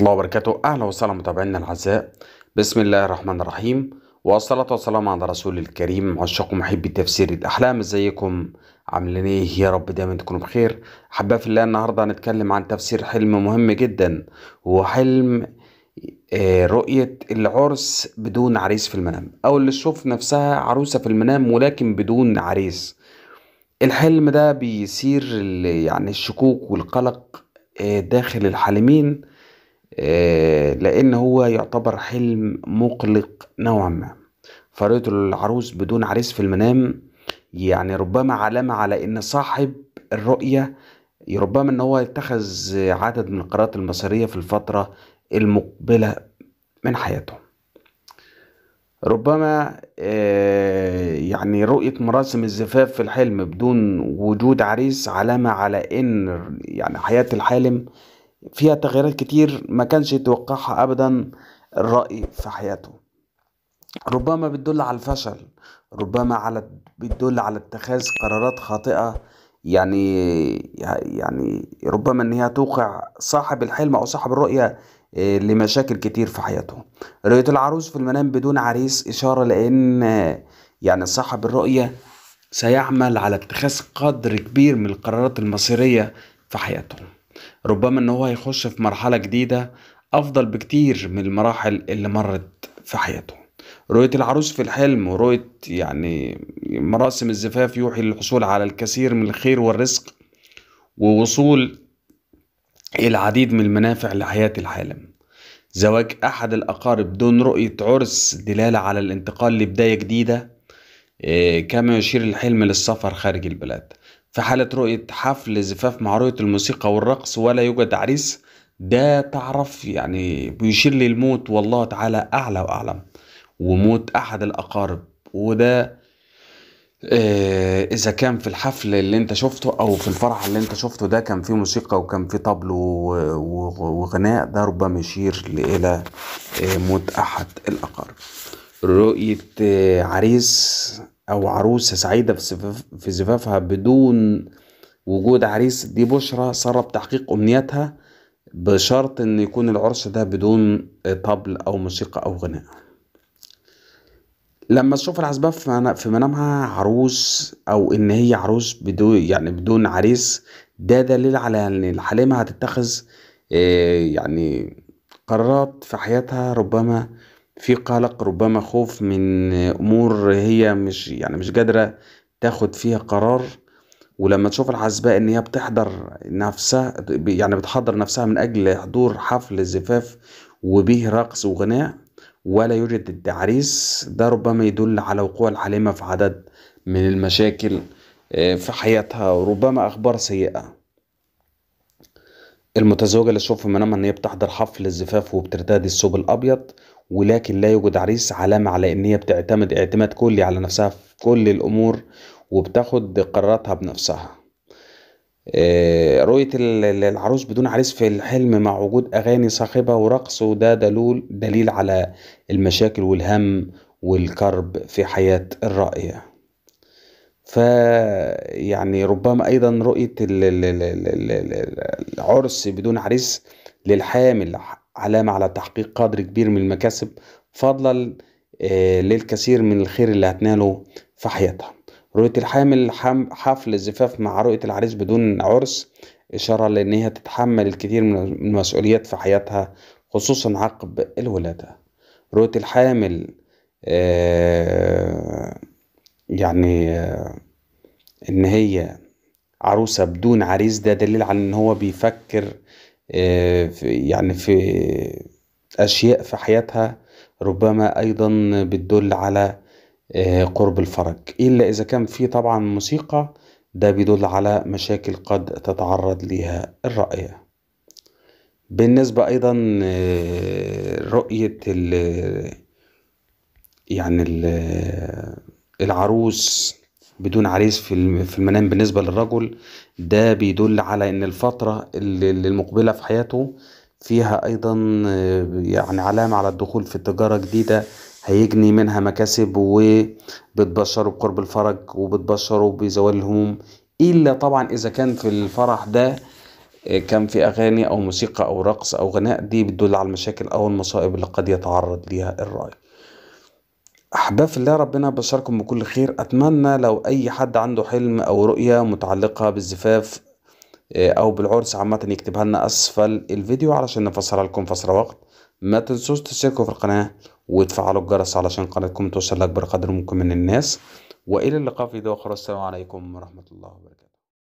الله وبركاته أهلا وسهلا متابعينا العزاء بسم الله الرحمن الرحيم والصلاة والسلام على رسول الكريم عشاق محبي تفسير الأحلام ازيكم عاملين ايه يا رب دايما تكونوا بخير حبا في الله النهاردة هنتكلم عن تفسير حلم مهم جدا هو حلم آه، رؤية العرس بدون عريس في المنام أو اللي تشوف نفسها عروسة في المنام ولكن بدون عريس الحلم ده بيثير يعني الشكوك والقلق آه، داخل الحالمين آه، لأن هو يعتبر حلم مقلق نوعا ما فريضة العروس بدون عريس في المنام يعني ربما علامة على إن صاحب الرؤية ربما إن هو يتخذ عدد من القرارات المصيرية في الفترة المقبلة من حياته ربما آه، يعني رؤية مراسم الزفاف في الحلم بدون وجود عريس علامة على إن يعني حياة الحالم فيها تغييرات كتير ما كانش يتوقعها ابدا الرأي في حياته ربما بتدل على الفشل ربما على بتدل على اتخاذ قرارات خاطئة يعني يعني ربما ان هي توقع صاحب الحلم او صاحب الرؤية آه، لمشاكل كتير في حياته رؤية العروس في المنام بدون عريس اشارة لان آه، يعني صاحب الرؤية سيعمل على اتخاذ قدر كبير من القرارات المصيرية في حياته ربما ان هو هيخش في مرحله جديده افضل بكتير من المراحل اللي مرت في حياته رؤية العروس في الحلم ورؤية يعني مراسم الزفاف يوحي للحصول على الكثير من الخير والرزق ووصول العديد من المنافع لحياة العالم زواج أحد الأقارب دون رؤية عرس دلالة على الانتقال لبداية جديدة آه، كما يشير الحلم للسفر خارج البلاد في حالة رؤية حفل زفاف مع رؤية الموسيقى والرقص ولا يوجد عريس ده تعرف يعني بيشير للموت والله تعالى أعلى وأعلم وموت أحد الأقارب وده آه، إذا كان في الحفل اللي أنت شفته أو في الفرح اللي أنت شفته ده كان فيه موسيقى وكان فيه طبل وغناء ده ربما يشير إلى آه، موت أحد الأقارب رؤية آه، عريس او عروسة سعيدة في زفاف في زفافها بدون وجود عريس دي بشرى سر بتحقيق امنيتها بشرط ان يكون العرس ده بدون طبل او موسيقى او غناء لما تشوف العزباء في منامها عروس او ان هي عروس بدون يعني بدون عريس ده دليل على ان الحليمة هتتخذ آه، يعني قرارات في حياتها ربما في قلق ربما خوف من امور هي مش يعني مش قادرة تاخد فيها قرار ولما تشوف العزباء ان هي بتحضر نفسها يعني بتحضر نفسها من اجل حضور حفل زفاف وبه رقص وغناء ولا يوجد التعريس ده ربما يدل على وقوع الحليمة في عدد من المشاكل آه، في حياتها وربما أخبار سيئة المتزوجة اللي تشوف في منامها إن هي بتحضر حفل الزفاف وبترتدي الثوب الأبيض ولكن لا يوجد عريس علامة على إن هي بتعتمد اعتماد كلي على نفسها في كل الأمور وبتاخد قراراتها بنفسها آه، رؤية العروس بدون عريس في الحلم مع وجود أغاني صاخبة ورقص وده دلول دليل على المشاكل والهم والكرب في حياة الرائية يعني ربما أيضا رؤية العرس بدون عريس للحامل علامة على تحقيق قدر كبير من المكاسب فضلا آه، للكثير من الخير اللي هتناله في حياتها رؤية الحامل حفل الزفاف مع رؤية العريس بدون عرس إشارة لأن هي تتحمل الكثير من المسؤوليات في حياتها خصوصا عقب الولادة رؤية الحامل آه، يعني آه، إن هي عروسة بدون عريس ده دليل على إن هو بيفكر آه، في يعني في أشياء في حياتها ربما أيضا بتدل على آه، قرب الفرج إلا إذا كان في طبعا موسيقى ده بيدل على مشاكل قد تتعرض لها الرأية بالنسبة أيضا آه، رؤية ال يعني العروس بدون عريس في في المنام بالنسبة للرجل ده بيدل على ان الفترة اللي المقبلة في حياته فيها ايضا يعني علامة على الدخول في تجارة جديدة هيجني منها مكاسب وبتبشره بقرب الفرج وبتبشره بزوال الهموم الا طبعا اذا كان في الفرح ده كان في اغاني او موسيقى او رقص او غناء دي بتدل على المشاكل او المصائب اللي قد يتعرض ليها الراجل أحباب في الله ربنا بشركم بكل خير أتمنى لو أي حد عنده حلم أو رؤية متعلقة بالزفاف آه، أو بالعرس عامة يكتبها لنا أسفل الفيديو علشان نفسرها لكم فسر وقت ما تنسوش تشتركوا في القناة وتفعلوا الجرس علشان قناتكم توصل لأكبر قدر ممكن من الناس وإلى اللقاء في فيديو آخر السلام عليكم ورحمة الله وبركاته